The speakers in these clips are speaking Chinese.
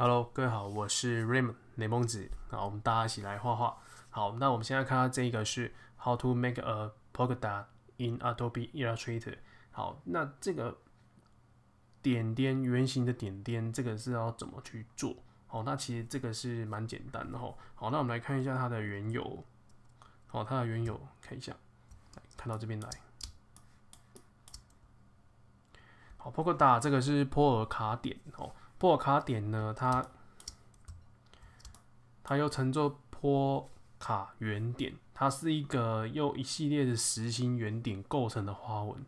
Hello，各位好，我是 Raymond 雷梦子好，我们大家一起来画画。好，那我们现在看到这个是 How to make a polka in Adobe Illustrator。好，那这个点点圆形的点点，这个是要怎么去做？哦，那其实这个是蛮简单的哦。好，那我们来看一下它的缘由。好，它的缘由，看一下，来看到这边来。好，polka 这个是波尔卡点哦。波尔卡点呢？它，它又称作波卡圆点，它是一个又一系列的实心圆点构成的花纹。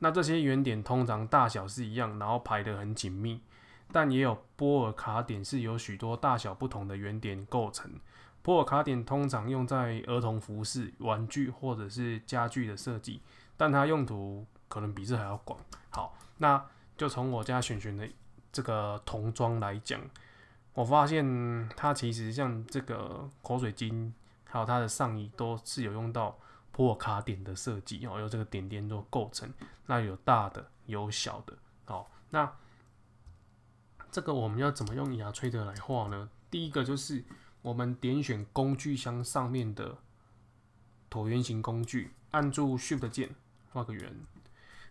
那这些圆点通常大小是一样，然后排得很紧密。但也有波尔卡点是由许多大小不同的圆点构成。波尔卡点通常用在儿童服饰、玩具或者是家具的设计，但它用途可能比这还要广。好，那就从我家选选的。这个童装来讲，我发现它其实像这个口水巾，还有它的上衣都是有用到破卡点的设计哦，用这个点点做构成。那有大的，有小的，好，那这个我们要怎么用牙吹的来画呢？第一个就是我们点选工具箱上面的椭圆形工具，按住 Shift 键画个圆，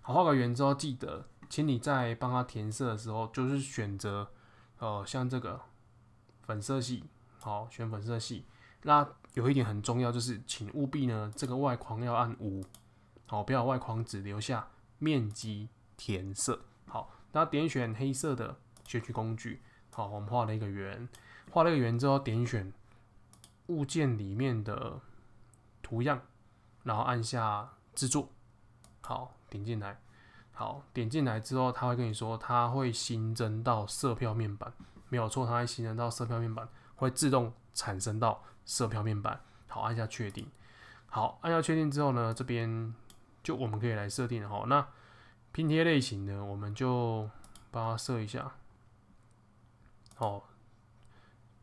好，画个圆之后记得。请你在帮他填色的时候，就是选择，呃，像这个粉色系，好，选粉色系。那有一点很重要，就是请务必呢，这个外框要按五，好，不要外框只留下面积填色。好，那点选黑色的选取工具，好，我们画了一个圆，画了一个圆之后，点选物件里面的图样，然后按下制作，好，点进来。好，点进来之后，他会跟你说，他会新增到色票面板，没有错，他会新增到色票面板，会自动产生到色票面板。好，按下确定。好，按下确定之后呢，这边就我们可以来设定。哈。那拼贴类型呢，我们就帮它设一下。好，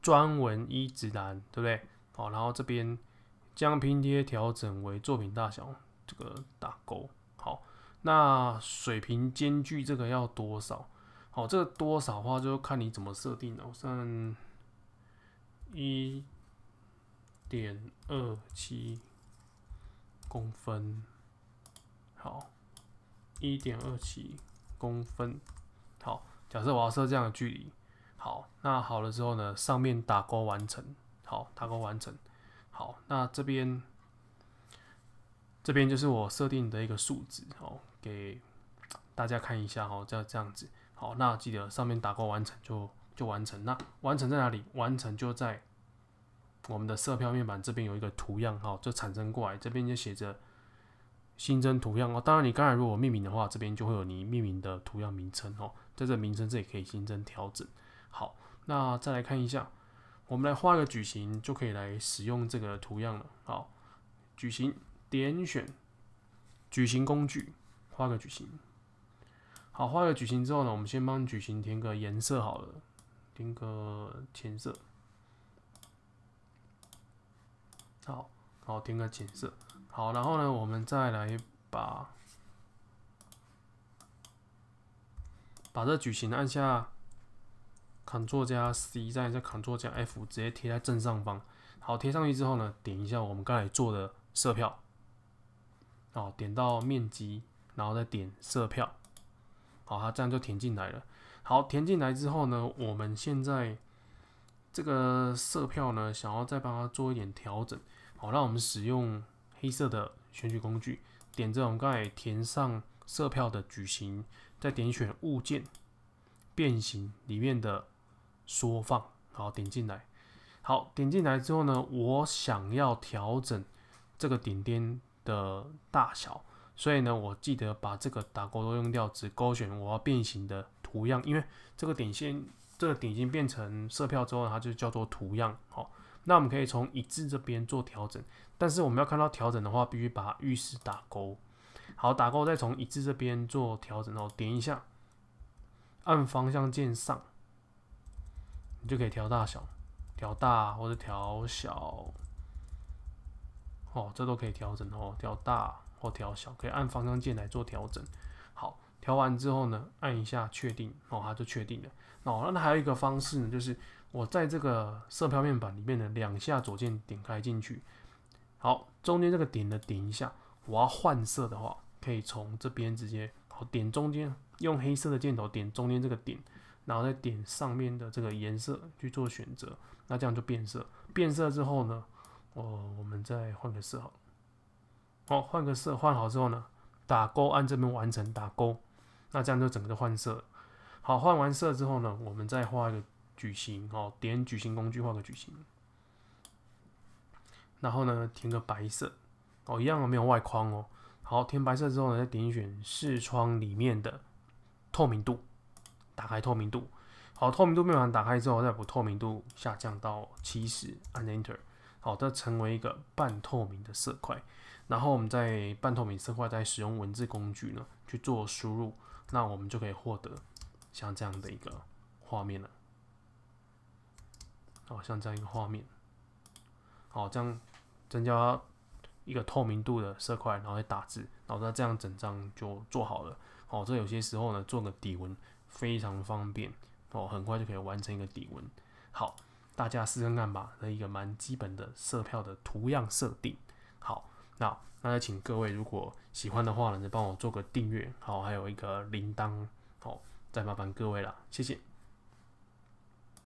专文一指南，对不对？好，然后这边将拼贴调整为作品大小，这个打勾。那水平间距这个要多少？好，这个多少话就看你怎么设定了。我算一点二七公分，好，一点二七公分，好。假设我要设这样的距离，好，那好了之后呢，上面打勾完成，好，打勾完成，好，那这边。这边就是我设定的一个数值哦，给大家看一下哈，这这样子，好，那记得上面打勾完成就就完成。那完成在哪里？完成就在我们的色票面板这边有一个图样哈，就产生过来，这边就写着新增图样哦。当然你刚才如果命名的话，这边就会有你命名的图样名称哦，在这名称这里可以新增调整。好，那再来看一下，我们来画一个矩形就可以来使用这个图样了。好，矩形。点选矩形工具，画个矩形。好，画个矩形之后呢，我们先帮矩形填个颜色好了，填个浅色。好，好，填个浅色。好，然后呢，我们再来把把这矩形按下 Ctrl 加 C，再下 Ctrl 加 F，直接贴在正上方。好，贴上去之后呢，点一下我们刚才做的色票。哦，点到面积，然后再点色票，好，它这样就填进来了。好，填进来之后呢，我们现在这个色票呢，想要再帮它做一点调整，好，让我们使用黑色的选取工具，点这种刚才填上色票的矩形，再点选物件变形里面的缩放，好，点进来。好，点进来之后呢，我想要调整这个点点。的大小，所以呢，我记得把这个打勾都用掉，只勾选我要变形的图样，因为这个点线，这个点心变成色票之后，它就叫做图样。好，那我们可以从一致这边做调整，但是我们要看到调整的话，必须把预示打勾。好，打勾再从一致这边做调整，然后点一下，按方向键上，你就可以调大小，调大或者调小。哦，这都可以调整哦，调大或调小，可以按方向键来做调整。好，调完之后呢，按一下确定，哦，它就确定了。哦，那还有一个方式呢，就是我在这个色票面板里面的两下左键点开进去。好，中间这个点的点一下，我要换色的话，可以从这边直接哦，点中间用黑色的箭头点中间这个点，然后再点上面的这个颜色去做选择，那这样就变色。变色之后呢？哦，我们再换个色号。好，换个色，换好之后呢，打勾，按这边完成打勾。那这样就整个换色。好，换完色之后呢，我们再画一个矩形。哦，点矩形工具画个矩形。然后呢，填个白色。哦，一样的没有外框哦。好，填白色之后呢，再点选视窗里面的透明度，打开透明度。好，透明度面板打开之后，再把透明度下降到七十，按 Enter。好，这成为一个半透明的色块，然后我们在半透明色块再使用文字工具呢去做输入，那我们就可以获得像这样的一个画面了。哦，像这样一个画面，好，这样增加一个透明度的色块，然后再打字，然后在这样整张就做好了。哦，这有些时候呢做个底纹非常方便，哦，很快就可以完成一个底纹。好。大家试看看吧，的一个蛮基本的色票的图样设定。好，那那请各位如果喜欢的话呢，就帮我做个订阅，好，还有一个铃铛，好，再麻烦各位了，谢谢。